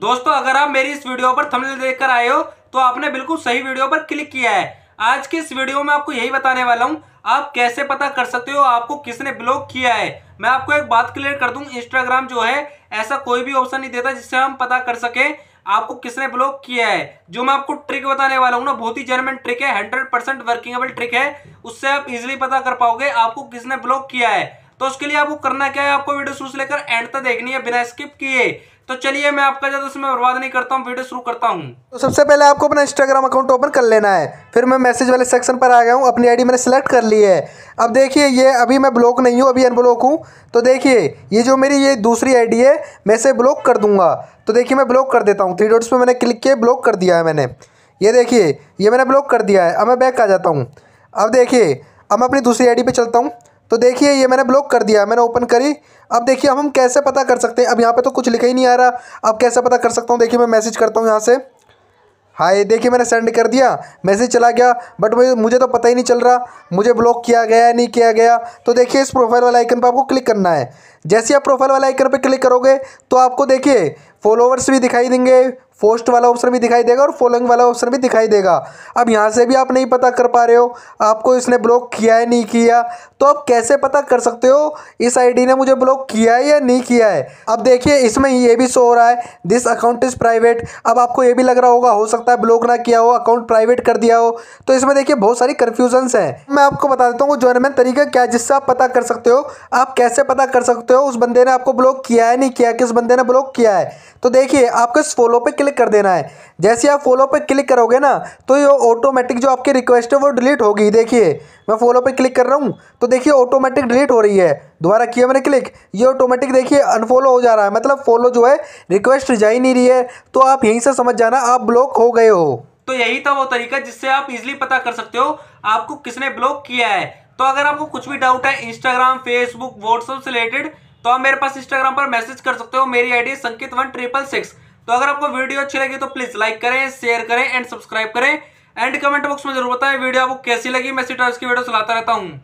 दोस्तों अगर आप मेरी इस वीडियो पर थमले देखकर आए हो तो आपने बिल्कुल सही वीडियो पर क्लिक किया है आज के इस वीडियो में आपको यही बताने वाला हूँ आप कैसे पता कर सकते हो आपको किसने ब्लॉक किया है मैं आपको एक बात क्लियर कर दूं इंस्टाग्राम जो है ऐसा कोई भी ऑप्शन नहीं देता जिससे हम पता कर सके आपको किसने ब्लॉक किया है जो मैं आपको ट्रिक बताने वाला हूँ ना बहुत ही जर्मन ट्रिक है हंड्रेड परसेंट वर्किंगेबल ट्रिक है उससे आप इजिली पता कर पाओगे आपको किसने ब्लॉक किया है तो उसके लिए आपको करना क्या है आपको वीडियो शुरू से लेकर एंड तक देखनी है बिना स्किप किए तो चलिए मैं आपका ज़्यादा समय बर्बाद नहीं करता हूँ वीडियो शुरू करता हूँ तो सबसे पहले आपको अपना इंस्टाग्राम अकाउंट ओपन कर लेना है फिर मैं मैसेज वाले सेक्शन पर आ गया हूँ अपनी आईडी मैंने सेलेक्ट कर ली है अब देखिए ये अभी मैं ब्लॉक नहीं हूँ अभी अनब्लॉक हूँ तो देखिए ये जो मेरी ये दूसरी आई है मैं इसे ब्लॉक कर दूंगा तो देखिए मैं ब्लॉक कर देता हूँ थ्री डॉट्स पर मैंने क्लिक किया ब्लॉक कर दिया है मैंने ये देखिए ये मैंने ब्लॉक कर दिया है अब मैं बैक आ जाता हूँ अब देखिए अब मैं अपनी दूसरी आई पे चलता हूँ तो देखिए ये मैंने ब्लॉक कर दिया मैंने ओपन करी अब देखिए अब हम कैसे पता कर सकते हैं अब यहाँ पे तो कुछ लिखा ही नहीं आ रहा अब कैसे पता कर सकता हूँ देखिए मैं मैसेज करता हूँ यहाँ से हाय देखिए मैंने सेंड कर दिया मैसेज चला गया बट मुझे मुझे तो पता ही नहीं चल रहा मुझे ब्लॉक किया गया या नहीं किया गया तो देखिए इस प्रोफाइल वाला आइकन पर आपको क्लिक करना है जैसे आप प्रोफाइल वाला आइकन पर क्लिक करोगे तो आपको देखिए फॉलोवर्स भी दिखाई देंगे फोस्ट वाला ऑप्शन भी दिखाई देगा और फॉलोइंग वाला ऑप्शन भी दिखाई देगा अब यहाँ से भी आप नहीं पता कर पा रहे हो आपको इसने ब्लॉक किया है नहीं किया तो आप कैसे पता कर सकते हो इस आईडी ने मुझे ब्लॉक किया है या नहीं किया है अब देखिए इसमें ये भी शो हो रहा है दिस अकाउंट इज़ प्राइवेट अब आपको ये भी लग रहा होगा हो सकता है ब्लॉक ना किया हो अकाउंट प्राइवेट कर दिया हो तो इसमें देखिए बहुत सारी कन्फ्यूजन्स है मैं आपको बता देता हूँ जॉइनमेंट तरीका क्या है जिससे आप पता कर सकते हो आप कैसे पता कर सकते हो उस बंदे ने आपको ब्लॉक किया है नहीं किया किस बंदे ने ब्लॉक किया है तो देखिए आपको इस फॉलो पर क्लिक कर देना है जैसे आप फॉलो पर क्लिक करोगे ना तो ये ऑटोमेटिक जो आपकी रिक्वेस्ट है वो डिलीट होगी देखिए मैं फॉलो पर क्लिक कर रहा हूँ तो देखिए ऑटोमेटिक डिलीट हो रही है दोबारा किया मैंने क्लिक ये ऑटोमेटिक देखिए अनफॉलो हो जा रहा है मतलब फॉलो जो है रिक्वेस्ट जा ही नहीं रही है तो आप यहीं से समझ जाना आप ब्लॉक हो गए हो तो यही था वो तरीका जिससे आप इजिली पता कर सकते हो आपको किसने ब्लॉक किया है तो अगर आपको कुछ भी डाउट है इंस्टाग्राम फेसबुक व्हाट्सएप से रिलेटेड तो आप मेरे पास इंस्टाग्राम पर मैसेज कर सकते हो मेरी आईडी संकेत वन ट्रिपल सिक्स तो अगर आपको वीडियो अच्छी लगी तो प्लीज लाइक करें शेयर करें एंड सब्सक्राइब करें एंड कमेंट बॉक्स में जरूर बताएं वीडियो आपको कैसी लगी मैं सिटार्स की वीडियो चलाता रहता हूं